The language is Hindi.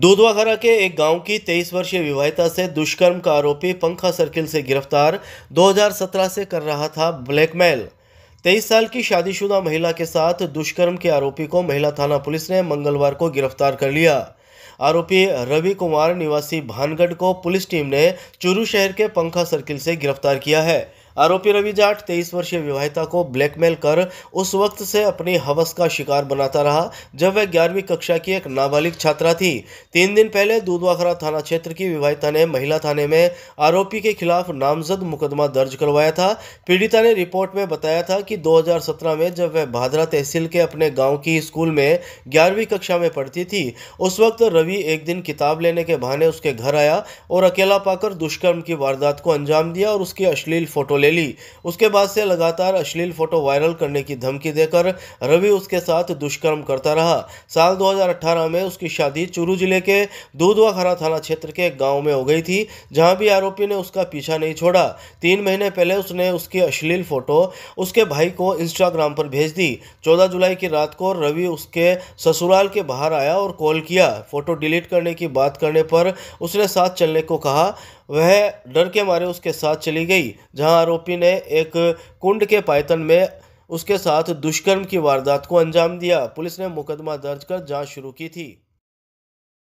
दुधवाखरा के एक गांव की 23 वर्षीय विवाहिता से दुष्कर्म का आरोपी पंखा सर्किल से गिरफ्तार 2017 से कर रहा था ब्लैकमेल 23 साल की शादीशुदा महिला के साथ दुष्कर्म के आरोपी को महिला थाना पुलिस ने मंगलवार को गिरफ्तार कर लिया आरोपी रवि कुमार निवासी भानगढ़ को पुलिस टीम ने चुरू शहर के पंखा सर्किल से गिरफ्तार किया है आरोपी रवि जाट तेईस वर्षीय विवाहिता को ब्लैकमेल कर उस वक्त से अपनी हवस का शिकार बनाता रहा जब वह ग्यारहवीं कक्षा की एक नाबालिग छात्रा थी तीन दिन पहले दूधवाखरा थाना क्षेत्र की विवाहिता ने महिला थाने में आरोपी के खिलाफ नामजद मुकदमा दर्ज करवाया था पीड़िता ने रिपोर्ट में बताया था कि 2017 में जब वह भादरा तहसील के अपने गांव की स्कूल में ग्यारहवीं कक्षा में पढ़ती थी उस वक्त रवि एक दिन किताब लेने के बहाने उसके घर आया और अकेला पाकर दुष्कर्म की वारदात को अंजाम दिया और उसकी अश्लील फोटो ले ले ली उसके बाद से लगातार अश्लील फोटो वायरल करने की धमकी देकर रवि उसके साथ दुष्कर्म करता रहा साल 2018 में उसकी शादी चुरू जिले के दूधवा खरा थाना क्षेत्र के गांव में हो गई थी जहां भी आरोपी ने उसका पीछा नहीं छोड़ा तीन महीने पहले उसने उसकी अश्लील फोटो उसके भाई को इंस्टाग्राम पर भेज दी चौदह जुलाई की रात को रवि उसके ससुराल के बाहर आया और कॉल किया फोटो डिलीट करने की बात करने पर उसने साथ चलने को कहा वह डर के मारे उसके साथ चली गई जहां आरोपी ने एक कुंड के पायतन में उसके साथ दुष्कर्म की वारदात को अंजाम दिया पुलिस ने मुकदमा दर्ज कर जांच शुरू की थी